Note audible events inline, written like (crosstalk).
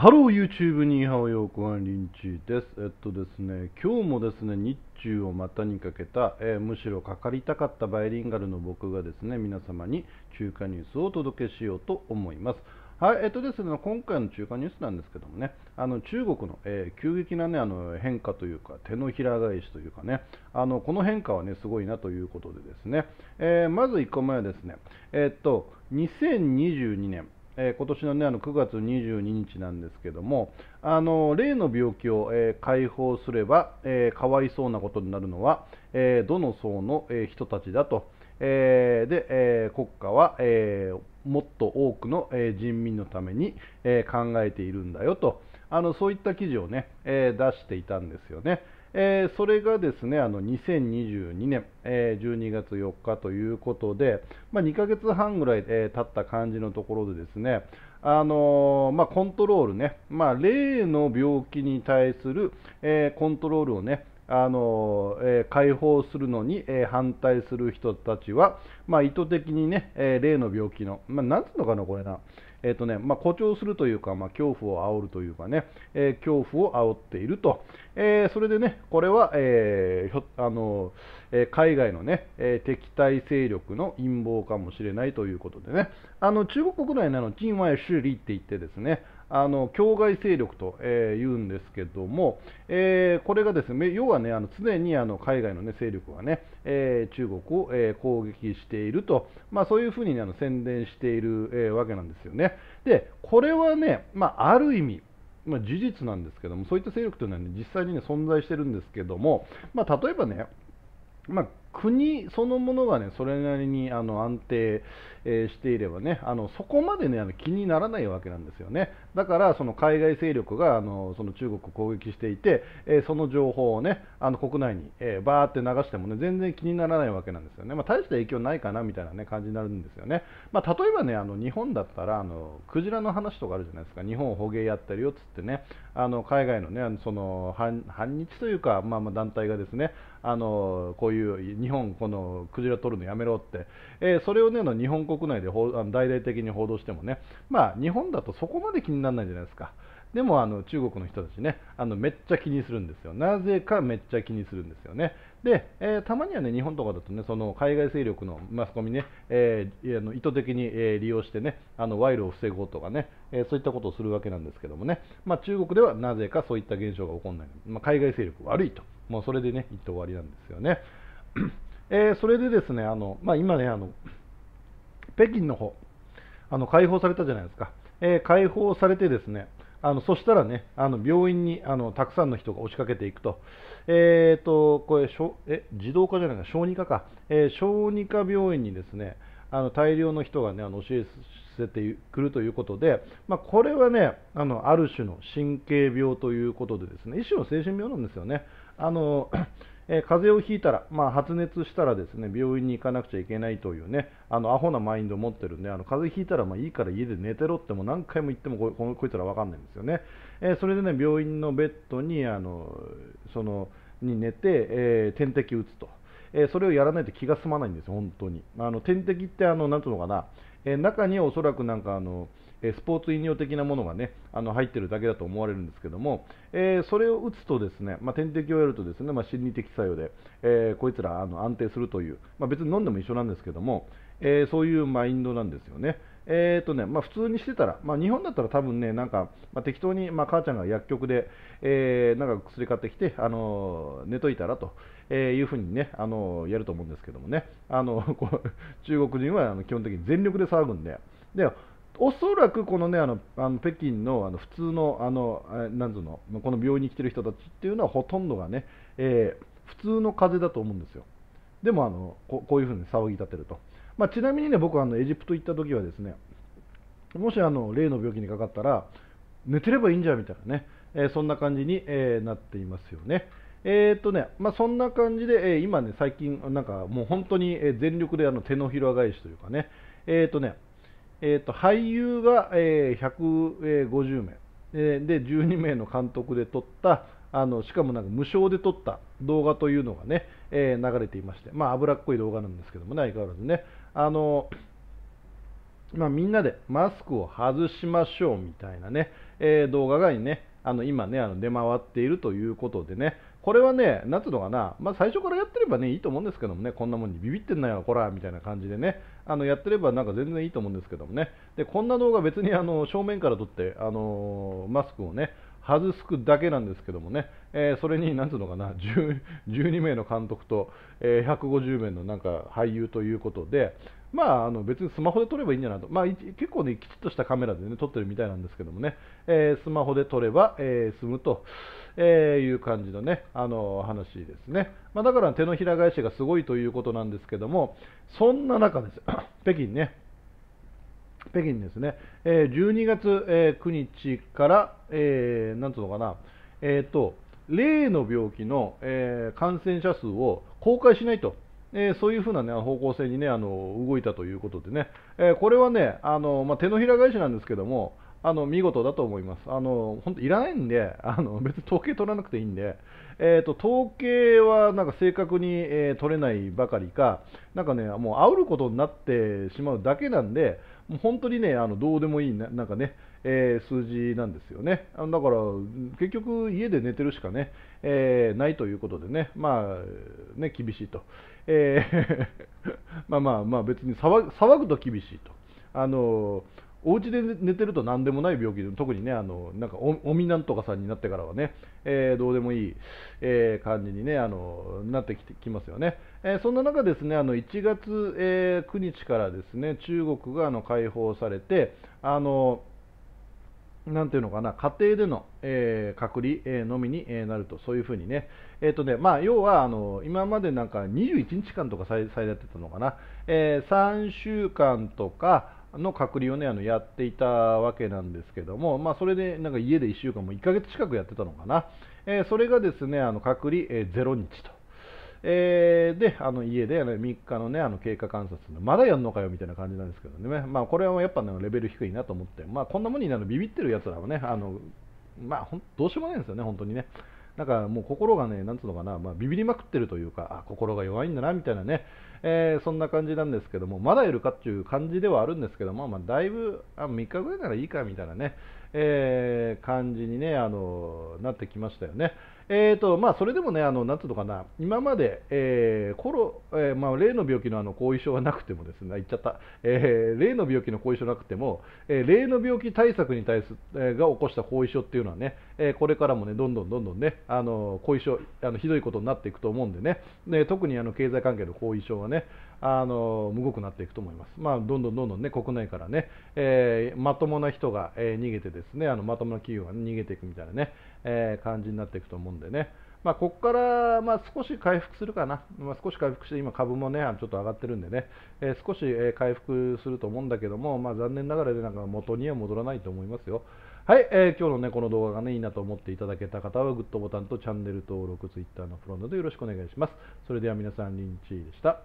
ハロー YouTube にハオヨーコアンリンチです。えっとですね、今日もですね、日中を股にかけた、えー、むしろかかりたかったバイリンガルの僕がですね、皆様に中華ニュースをお届けしようと思います。はい、えっとですね、今回の中華ニュースなんですけどもね、あの中国の、えー、急激なね、あの変化というか、手のひら返しというかね、あのこの変化はね、すごいなということでですね、えー、まず1個前はですね、えっと、2022年、えー、今年のねあの9月22日なんですけどもあの例の病気を、えー、解放すれば、えー、かわいそうなことになるのは、えどの層の、え人たちだと、えで、え国家は、えもっと多くの、え人民のために、え考えているんだよとあのそういった記事をね、え出していたんですよね。えー、それがですねあの2022年、えー、12月4日ということで、まあ、2ヶ月半ぐらい、えー、経った感じのところでですねあのー、まあ、コントロールね、まあ、例の病気に対する、えコントロールをねあのえ解放するのに、え反対する人たちは、まあ、意図的にね、え例の病気の、まあ、なんつうのかな、これな、えーとねまあ、誇張するというか、まあ、恐怖を煽るというかね、えー、恐怖を煽っていると、えー、それでね、これは、えー、あのえ海外のね、え敵対勢力の陰謀かもしれないということでね、あの中国国内のあの、チンワイシって言ってですね、あの境外勢力と、えー、言うんですけども、えー、これがですね要はねあの常にあの海外の、ね、勢力がね、えー、中国を、え攻撃していると、まあ、そういうふうに、ね、あの宣伝している、えわけなんですよね。でこれはね、まあ、ある意味まあ、事実なんですけどもそういった勢力というのは、ね、実際に、ね、存在してるんですけども、まあ、例えばね、まあ、国そのものがねそれなりにあの安定、えー、していればねあのそこまでねあの気にならないわけなんですよねだからその海外勢力があのその中国を攻撃していて、えー、その情報をねあの国内に、えー、バーって流してもね全然気にならないわけなんですよね、まあ、大した影響ないかなみたいな、ね、感じになるんですよね、まあ、例えばねあの日本だったらあのクジラの話とかあるじゃないですか日本捕鯨やってるよっつってねあの海外のねその反日というか、まあ、まあ団体がですねあのこういう日本、このクジラ取るのやめろって、えー、それを、ね、日本国内で大々的に報道してもね、まあ、日本だとそこまで気にならないじゃないですか。でもあの中国の人たちね、あのめっちゃ気にするんですよ。なぜかめっちゃ気にするんですよね。で、えー、たまにはね、日本とかだとね、その海外勢力のマスコミね、えー、の意図的に、え利用してね、あの賄賂を防ごうとかね、えー、そういったことをするわけなんですけどもね、まあ、中国ではなぜかそういった現象が起こらない、まあ、海外勢力悪いともうそれでね、行って終わりなんですよね。(clears throat) えー、それでですね、あのまあ、今ねあの、北京の方あの解放されたじゃないですか、えー、解放されてですね、あのそしたらね、あの病院にあのたくさんの人が押しかけていくと、えーと、これ小え児童科じゃないか、小児科か、えー、小児科病院にですねあの大量の人が、ね、あの教えせてくるということで、まあ、これはねあのある種の神経病ということで、ですね一種の精神病なんですよね。あの、えー、風邪をひいたら、まあ、発熱したらですね病院に行かなくちゃいけないというねあのアホなマインドを持ってるんであの風邪ひいたらまあいいから家で寝てろっても何回も言ってもこここいつら分かんないんですよね、えー、それでね病院のベッドにあのそのに寝て、えー、点滴打つと、えそれをやらないと気が済まないんですよ、本当に。あの点滴ってあのなんていうのかなえ中におそらくなんかあの、えスポーツ飲料的なものがねあの入ってるだけだと思われるんですけども、えー、それを打つとですね、まあ、点滴をやるとですね、まあ、心理的作用で、えー、こいつらあの安定するという、まあ、別に飲んでも一緒なんですけども、えー、そういうマインドなんですよね。えー、っとね、まあ、普通にしてたら、まあ、日本だったら多分ね、なんか、まあ、適当に、まあ、母ちゃんが薬局で、えー、なんか薬買ってきて、あの寝といたらと、えー、いうふうにね、あのやると思うんですけどもね、あのこう中国人はあの基本的に全力で騒ぐんで、でおそらくこのね、あのあの北京のあの普通のあのあなんつのこの病院に来てる人たちっていうのはほとんどがね、えー、普通の風邪だと思うんですよ。でもあのここういうふうに騒ぎ立てると。まあ、ちなみにね僕はあのエジプト行った時はですねもしあの例の病気にかかったら寝てればいいんじゃんみたいなね、えー、そんな感じに、えー、なっていますよね。えっとね、まあ、そんな感じで、えー、今ね、最近、なんかもう本当に全力であの手のひら返しというかね、えっとね、えっと俳優が、え150名、えで12名の監督で撮ったあのしかもなんか無償で撮った動画というのがね、えー、流れていまして、まあ、脂っこい動画なんですけどもね、相変わらずね、あの、まあ、みんなでマスクを外しましょうみたいなね、えー、動画がね、あの今ね、あの出回っているということでね、これはね、なんていうのかな、まあ、最初からやってればね、いいと思うんですけどもね、こんなもんにビビってんなよ、こら、みたいな感じでね、あのやってればなんか全然いいと思うんですけどもね、でこんな動画別にあの正面から撮って、あのー、マスクをね、外すだけなんですけどもね、えー、それに、なんつうのかな、12 (laughs) 名の監督と、えー、150名のなんか俳優ということで、まあ、あの別にスマホで撮ればいいんじゃないと、まあ、結構ね、きちっとしたカメラで、ね、撮ってるみたいなんですけどもね、えー、スマホで撮れば、えー、済むと、えー、いう感じのね、あの話ですね。まあ、だから手のひら返しがすごいということなんですけども、そんな中です、(coughs) 北京ね、北京ですね、えー、12月、えー、9日から、えー、なんつうのかな、えーと、と例の病気の、えー、感染者数を公開しないと、えー、そういうふうな、ね、方向性に、ね、あの動いたということでね、えー、これはねあの、まあ、手のひら返しなんですけども、あの見事だと思います。あの本当いらないんであの、別に統計取らなくていいんで、えーと、統計はなんか正確に、えー、取れないばかりか、なんかね、もう煽ることになってしまうだけなんで、もう本当にね、あのどうでもいいな、なんかね、えー、数字なんですよね。あのだから、結局、家で寝てるしかね、えー、ないということでね、まあ、ね、厳しいと。えまあ (laughs) まあまあ、別に騒ぐと厳しいと。あのーお家で寝てると何でもない病気で特にねあのなんかおみなんとかさんになってからはね、えー、どうでもいい、えー、感じに、ね、あのなってきてきますよね、えー、そんな中ですねあの1月、え9日からですね中国があの解放されてあのなんていうのかな家庭での、え隔離、えのみに、えなるとそういうふうにね,、えーとねまあ、要はあの今までなんか21日間とか最大だってたのかな、え3週間とかの隔離をねあのやっていたわけなんですけども、まあ、それでなんか家で1週間も1ヶ月近くやってたのかな、えー、それがですねあの隔離、えー、0日と、えー、であの家で、3日の,、ね、あの経過観察のまだやんのかよみたいな感じなんですけどね、まあ、これはやっぱ、ね、レベル低いなと思って、まあ、こんなもんになるビビってるやつらはねあの、まあ、どうしようもないんですよね、本当にね。なんかもう心がね、なんつうのかな、まあ、ビビりまくってるというか、あ心が弱いんだなみたいなね、えー、そんな感じなんですけども、まだいるかっていう感じではあるんですけども、まあ、だいぶあ3日ぐらいならいいかみたいなね、えー、感じにね、あのなってきましたよね。えーとまあ、それでもね、あのなんていうのかな、今まで、えーコロえーまあ、例の病気のあの後遺症がなくてもですね、言っちゃった、えー、例の病気の後遺症なくても、えー、例の病気対策に対す、る、えー、が起こした後遺症っていうのはね、えー、これからもね、どんどんどんどんね、あの後遺症あの、ひどいことになっていくと思うんでね、で特にあの経済関係の後遺症はね、あのむごくなっていくと思います、まあ、どんどんどんどん、ね、国内からね、えー、まともな人が、えー、逃げてですねあのまともな企業が逃げていくみたいなね、えー、感じになっていくと思うんでね。まあ、ここから、まあ、少し回復するかな、まあ、少し回復して、今、株もね、ちょっと上がってるんでね、えー、少し、えー、回復すると思うんだけども、まあ、残念ながら、ね、なんか元には戻らないと思いますよ。はい、えー、今日のね、この動画がね、いいなと思っていただけた方は、グッドボタンとチャンネル登録、ツイッターのフロントでよろしくお願いします。それでは皆さん、リンチーでした。